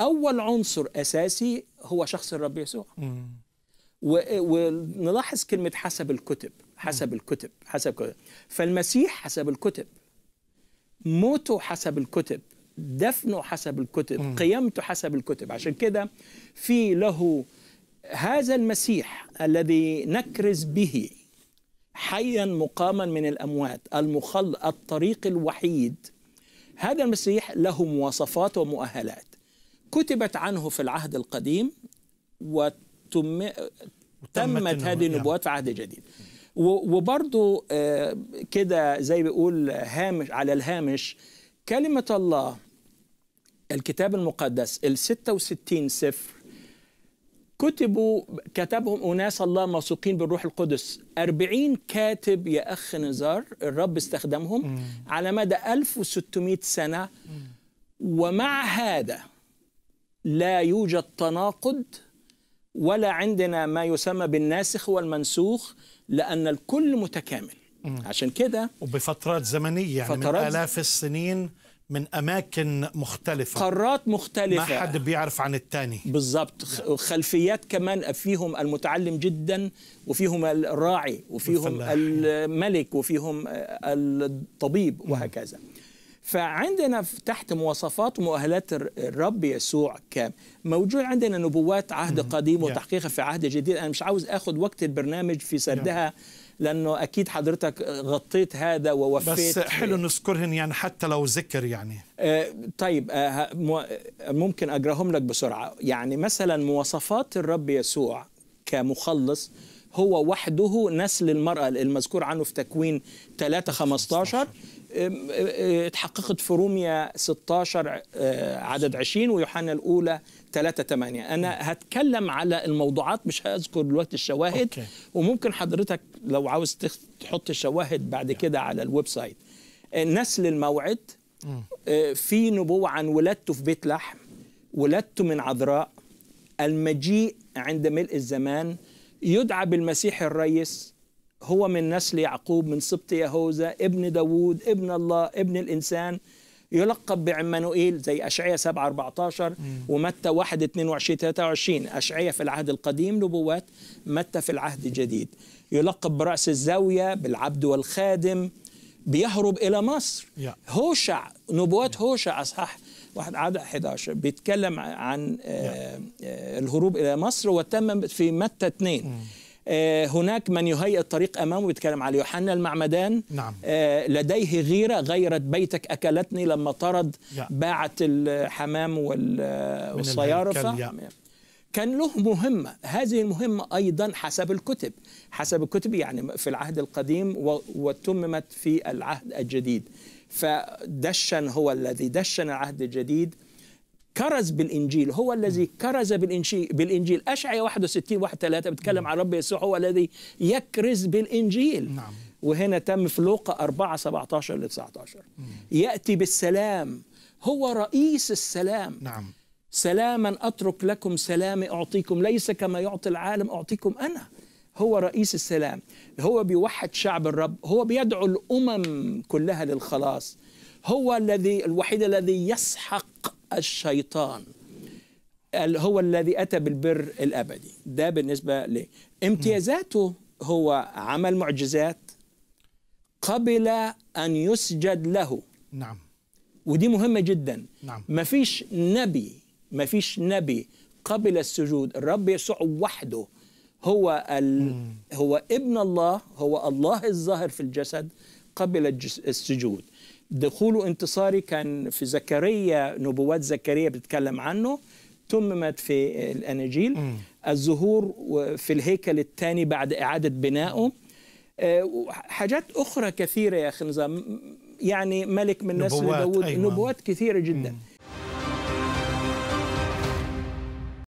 أول عنصر أساسي هو شخص الرب يسوع ونلاحظ كلمة حسب الكتب حسب الكتب حسب الكتب فالمسيح حسب الكتب موته حسب الكتب دفنه حسب الكتب قيامته حسب الكتب عشان كده في له هذا المسيح الذي نكرز به حيا مقاما من الأموات المخل الطريق الوحيد هذا المسيح له مواصفات ومؤهلات كتبت عنه في العهد القديم وتمت تمت هذه يعني. النبوات في عهد جديد وبرضو آه، كده زي بيقول هامش على الهامش كلمة الله الكتاب المقدس ال 66 سفر كتبوا كتبهم أناس الله موثوقين بالروح القدس 40 كاتب يا أخ نزار الرب استخدمهم على مدى 1600 سنة ومع هذا لا يوجد تناقض ولا عندنا ما يسمى بالناسخ والمنسوخ لأن الكل متكامل عشان كده وبفترات زمنية يعني فترات من آلاف السنين من أماكن مختلفة قارات مختلفة ما حد بيعرف عن الثاني بالضبط نعم. خلفيات كمان فيهم المتعلم جدا وفيهم الراعي وفيهم نعم. الملك وفيهم الطبيب وهكذا فعندنا تحت مواصفات ومؤهلات الرب يسوع كام موجود عندنا نبوات عهد قديم وتحقيقها في عهد جديد أنا مش عاوز اخذ وقت البرنامج في سردها لأنه أكيد حضرتك غطيت هذا ووفيت بس حلو نذكرهن يعني حتى لو ذكر يعني آه طيب آه ممكن أقراهم لك بسرعة يعني مثلا مواصفات الرب يسوع كمخلص هو وحده نسل المرأة المذكور عنه في تكوين 3 15 اه، اتحققت في روميا 16 اه، عدد 20 ويوحنا الأولى 3 8 أنا هتكلم على الموضوعات مش هذكر دلوقتي الشواهد أوكي. وممكن حضرتك لو عاوز تحط الشواهد بعد كده على الويب سايت اه، نسل الموعد في نبوة عن ولادته في بيت لحم ولادته من عذراء المجيء عند ملء الزمان يدعى بالمسيح الريس هو من نسل يعقوب من سبط يهوذا ابن داوود ابن الله ابن الإنسان يلقب بعمانوئيل زي اشعيا 7 14 ومتى 1 22 23 اشعيا في العهد القديم نبوات متى في العهد الجديد يلقب برأس الزاوية بالعبد والخادم بيهرب إلى مصر هوشع نبوات هوشع أصحاح واحد عدد 11 بيتكلم عن آه، نعم. آه، الهروب الى مصر وتم في متى 2 آه، هناك من يهيئ الطريق امامه بيتكلم على يوحنا المعمدان نعم. لديه غيره غيرت بيتك اكلتني لما طرد نعم. باعت الحمام والصيارفه كان له مهمة هذه المهمة أيضا حسب الكتب حسب الكتب يعني في العهد القديم وتممت في العهد الجديد فدشن هو الذي دشن العهد الجديد كرز بالانجيل هو الذي كرز بالانجيل بالانجيل 61 واحد 3 بتكلم عن رب يسوع هو الذي يكرز بالانجيل نعم. وهنا تم في لوقا 4 17 ل 19 ياتي بالسلام هو رئيس السلام نعم سلاما أترك لكم سلامي أعطيكم ليس كما يعطي العالم أعطيكم أنا هو رئيس السلام هو بيوحد شعب الرب هو بيدعو الأمم كلها للخلاص هو الذي الوحيد الذي يسحق الشيطان هو الذي أتى بالبر الأبدي ده بالنسبة لامتيازاته امتيازاته هو عمل معجزات قبل أن يسجد له نعم ودي مهمة جدا نعم مفيش نبي ما فيش نبي قبل السجود الرب يسوع وحده هو ال... هو ابن الله هو الله الظاهر في الجسد قبل السجود دخوله انتصاري كان في زكريا نبوات زكريا بتتكلم عنه تممت في الاناجيل الظهور في الهيكل الثاني بعد اعاده بنائه آه، حاجات اخرى كثيره يا اخي نظام يعني ملك من نسل داوود أيوة. نبوات كثيره جدا مم.